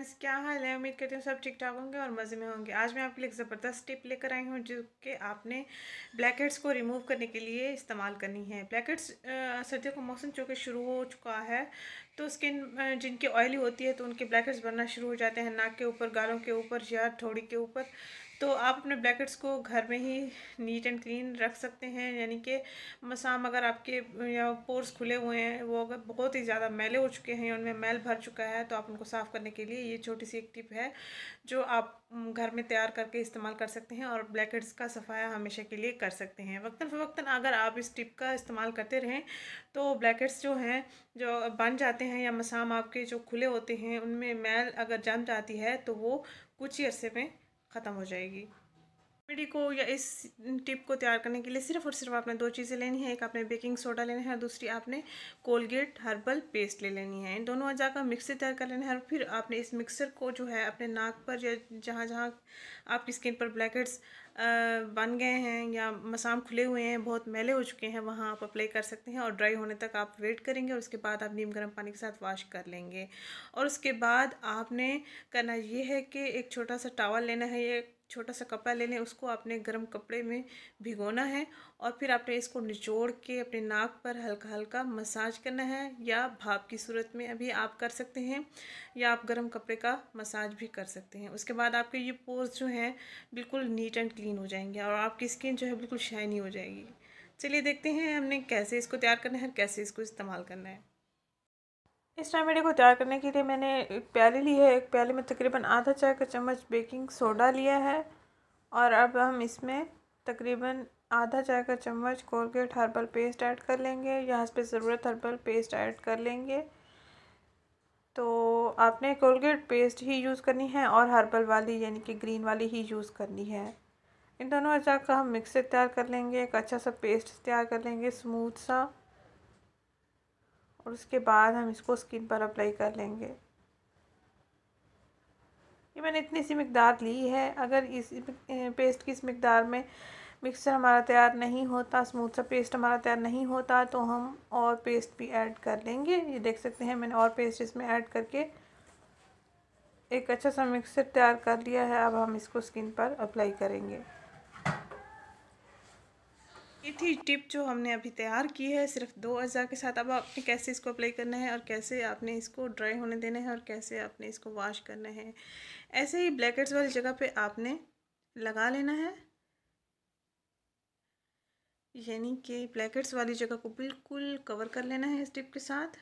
friends क्या हाल है उम्मीद करती हूँ सब ठीक ठाक होंगे और मज़े में होंगे आज मैं आपके लिए एक ज़बरदस्त टिप लेकर आई हूँ जो कि आपने ब्लैकेट्स को रिमूव करने के लिए इस्तेमाल करनी है ब्लैकेट्स सर्दियों का मौसम चूँकि शुरू हो चुका है तो स्किन जिनकी ऑयली होती है तो उनके ब्लैकेट्स बनना शुरू हो जाते हैं नाक के ऊपर गालों के ऊपर या ठोड़ी के ऊपर तो आप अपने ब्लैकेट्स को घर में ही नीट एंड क्लीन रख सकते हैं यानी कि मसाम अगर आपके या पोर्स खुले हुए हैं वो अगर बहुत ही ज़्यादा मैले हो चुके हैं उनमें मैल भर चुका है तो आप उनको साफ़ करने के लिए ये छोटी सी एक टिप है जो आप घर में तैयार करके इस्तेमाल कर सकते हैं और ब्लैकेट्स का सफाया हमेशा के लिए कर सकते हैं वक्ता फ़वक्ता अगर आप इस टिप का इस्तेमाल करते रहें तो ब्लैकेट्स जो हैं जो बन जाते हैं या मसाम आपके जो खुले होते हैं उनमें मैल अगर जम जाती है तो वो कुछ ही अरसे में ख़त्म हो जाएगी रेमेडी को या इस टिप को तैयार करने के लिए सिर्फ और सिर्फ आपने दो चीज़ें लेनी है एक आपने बेकिंग सोडा लेना है और दूसरी आपने कोलगेट हर्बल पेस्ट ले लेनी है इन दोनों अजा का मिक्सर तैयार कर लेना है और फिर आपने इस मिक्सर को जो है अपने नाक पर या जहाँ जहाँ आपकी स्किन पर ब्लैकेट्स बन गए हैं या मसाम खुले हुए हैं बहुत मैले हो चुके हैं वहाँ आप अप्लाई कर सकते हैं और ड्राई होने तक आप वेट करेंगे और उसके बाद आप नीम गर्म पानी के साथ वॉश कर लेंगे और उसके बाद आपने करना ये है कि एक छोटा सा टावल लेना है ये छोटा सा कपड़ा ले लें उसको आपने गर्म कपड़े में भिगोना है और फिर आपने इसको निचोड़ के अपने नाक पर हल्का हल्का मसाज करना है या भाप की सूरत में अभी आप कर सकते हैं या आप गर्म कपड़े का मसाज भी कर सकते हैं उसके बाद आपके ये पोर्स जो हैं बिल्कुल नीट एंड क्लीन हो जाएंगे और आपकी स्किन जो है बिल्कुल शाइनी हो जाएगी चलिए देखते हैं हमने कैसे इसको तैयार करना है कैसे इसको इस्तेमाल करना है इस मेरे को तैयार करने के लिए मैंने एक प्याली ली है एक प्याले में तकरीबन आधा चाय का चम्मच बेकिंग सोडा लिया है और अब हम इसमें तकरीबन आधा चाय का चम्मच कोलगेट हर्बल पेस्ट ऐड कर लेंगे यहाँ पे ज़रूरत हर्बल पेस्ट ऐड कर लेंगे तो आपने कोलगेट पेस्ट ही यूज़ करनी है और हर्बल वाली यानी कि ग्रीन वाली ही यूज़ करनी है इन दोनों अचार का हम मिक्सर तैयार कर लेंगे एक अच्छा सा पेस्ट तैयार कर लेंगे स्मूथ सा और उसके बाद हम इसको स्किन पर अप्लाई कर लेंगे ये मैंने इतनी सी मकदार ली है अगर इस पेस्ट की इस मकदार में मिक्सचर हमारा तैयार नहीं होता स्मूथ सा पेस्ट हमारा तैयार नहीं होता तो हम और पेस्ट भी ऐड कर लेंगे ये देख सकते हैं मैंने और पेस्ट इसमें ऐड करके एक अच्छा सा मिक्सचर तैयार कर लिया है अब हम इसको स्किन पर अप्लाई करेंगे ये थी टिप जो हमने अभी तैयार की है सिर्फ दो अज़ा के साथ अब आपने कैसे इसको अप्लाई करना है और कैसे आपने इसको ड्राई होने देना है और कैसे आपने इसको वॉश करना है ऐसे ही ब्लैकेट्स वाली जगह पे आपने लगा लेना है यानी कि ब्लैकेट्स वाली जगह को बिल्कुल कवर कर लेना है इस टिप के साथ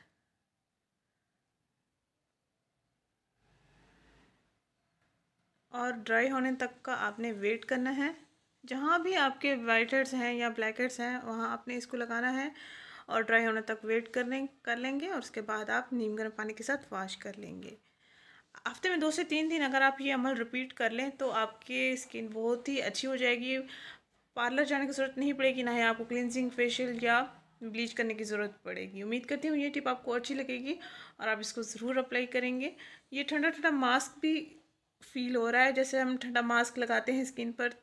और ड्राई होने तक का आपने वेट करना है जहाँ भी आपके वाइट हेड्स हैं या ब्लैक हेड्स हैं वहाँ आपने इसको लगाना है और ड्राई होने तक वेट करने कर लेंगे और उसके बाद आप नीम गर्म पानी के साथ वॉश कर लेंगे हफ्ते में दो से तीन दिन अगर आप ये अमल रिपीट कर लें तो आपकी स्किन बहुत ही अच्छी हो जाएगी पार्लर जाने की ज़रूरत नहीं पड़ेगी ना ही आपको क्लिनजिंग फेशियल या ब्लीच करने की ज़रूरत पड़ेगी उम्मीद करती हूँ ये टिप आपको अच्छी लगेगी और आप इसको ज़रूर अप्लाई करेंगे ये ठंडा ठंडा मास्क भी फील हो रहा है जैसे हम ठंडा मास्क लगाते हैं स्किन पर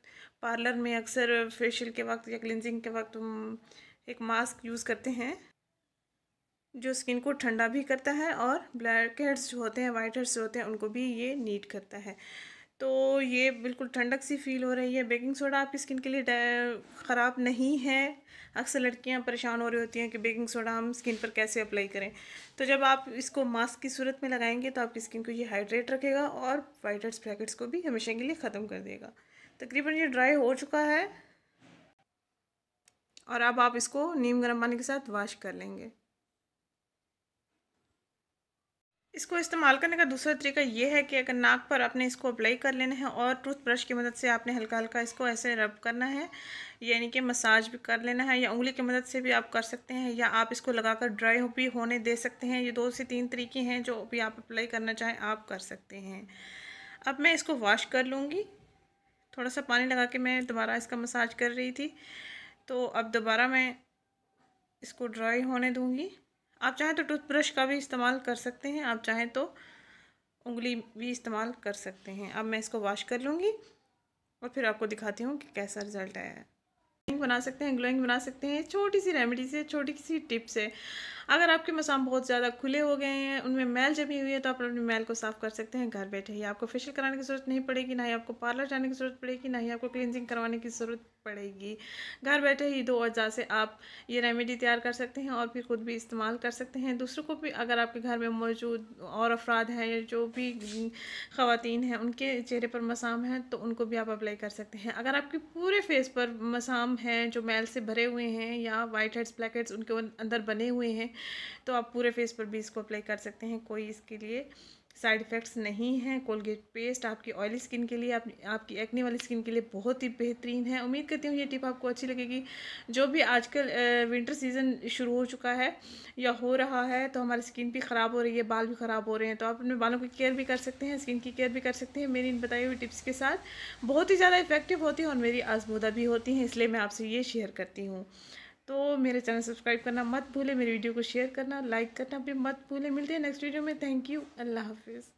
पार्लर में अक्सर फेशियल के वक्त या क्लिनजिंग के वक्त हम एक मास्क यूज़ करते हैं जो स्किन को ठंडा भी करता है और ब्लैक हेड्स जो होते हैं वाइट हेड्स जो होते हैं उनको भी ये नीट करता है तो ये बिल्कुल ठंडक सी फील हो रही है बेकिंग सोडा आपकी स्किन के लिए ख़राब नहीं है अक्सर लड़कियां परेशान हो रही होती हैं कि बेकिंग सोडा हम स्किन पर कैसे अप्लाई करें तो जब आप इसको मास्क की सूरत में लगाएंगे तो आपकी स्किन को ये हाइड्रेट रखेगा और वाइटर्स हेड्स ब्रैकेट्स को भी हमेशा के लिए ख़त्म कर देगा तकरीबन ये ड्राई हो चुका है और अब आप इसको नीम गर्म पानी के साथ वाश कर लेंगे इसको इस्तेमाल करने का दूसरा तरीका ये है कि अगर नाक पर आपने इसको अप्लाई कर लेना है और टूथब्रश की मदद से आपने हल्का हल्का इसको ऐसे रब करना है यानी कि मसाज भी कर लेना है या उंगली की मदद से भी आप कर सकते हैं या आप इसको लगाकर ड्राई भी होने दे सकते हैं ये दो से तीन तरीके हैं जो भी आप अप्लाई करना चाहें आप कर सकते हैं अब मैं इसको वॉश कर लूँगी थोड़ा सा पानी लगा के मैं दोबारा इसका मसाज कर रही थी तो अब दोबारा मैं इसको ड्राई होने दूँगी आप चाहें तो टूथब्रश का भी इस्तेमाल कर सकते हैं आप चाहें तो उंगली भी इस्तेमाल कर सकते हैं अब मैं इसको वॉश कर लूँगी और फिर आपको दिखाती हूँ कि कैसा रिज़ल्ट आया है बना सकते हैं ग्लोइंग बना सकते हैं छोटी सी रेमेडी से छोटी सी टिप्स है अगर आपके मसाम बहुत ज़्यादा खुले हो गए हैं उनमें मैल जमी हुई है तो आप अपनी मैल को साफ़ कर सकते हैं घर बैठे ही आपको फेशियल कराने की ज़रूरत नहीं पड़ेगी ना ही आपको पार्लर जाने की ज़रूरत पड़ेगी ना ही आपको क्लिनजिंग करवाने की ज़रूरत पड़ेगी घर बैठे ही दो अज्जा से आप ये रेमेडी तैयार कर सकते हैं और फिर ख़ुद भी इस्तेमाल कर सकते हैं दूसरों को भी अगर आपके घर में मौजूद और अफराद हैं या जो भी खातन हैं उनके चेहरे पर मसाम हैं तो उनको भी आप अप्लाई कर सकते हैं अगर आपके पूरे फेस पर मसाम हैं जो मैल से भरे हुए हैं या वाइट हेड्स ब्लैक हेड्स उनके अंदर बने हुए हैं तो आप पूरे फेस पर भी इसको अप्लाई कर सकते हैं कोई इसके लिए साइड इफ़ेक्ट्स नहीं हैं कोलगेट पेस्ट आपकी ऑयली स्किन के लिए आप, आपकी एक्ने वाली स्किन के लिए बहुत ही बेहतरीन है उम्मीद करती हूँ ये टिप आपको अच्छी लगेगी जो भी आजकल विंटर सीज़न शुरू हो चुका है या हो रहा है तो हमारी स्किन भी ख़राब हो रही है बाल भी ख़राब हो रहे हैं तो आप अपने बालों की केयर भी कर सकते हैं स्किन की केयर भी कर सकते हैं मेरी इन बताई हुई टिप्स के साथ बहुत ही ज़्यादा इफेक्टिव होती है और मेरी आजमूदा भी होती हैं इसलिए मैं आपसे ये शेयर करती हूँ तो मेरे चैनल सब्सक्राइब करना मत भूलें मेरे वीडियो को शेयर करना लाइक करना भी मत भूलें मिलते हैं नेक्स्ट वीडियो में थैंक यू अल्लाह हाफिज़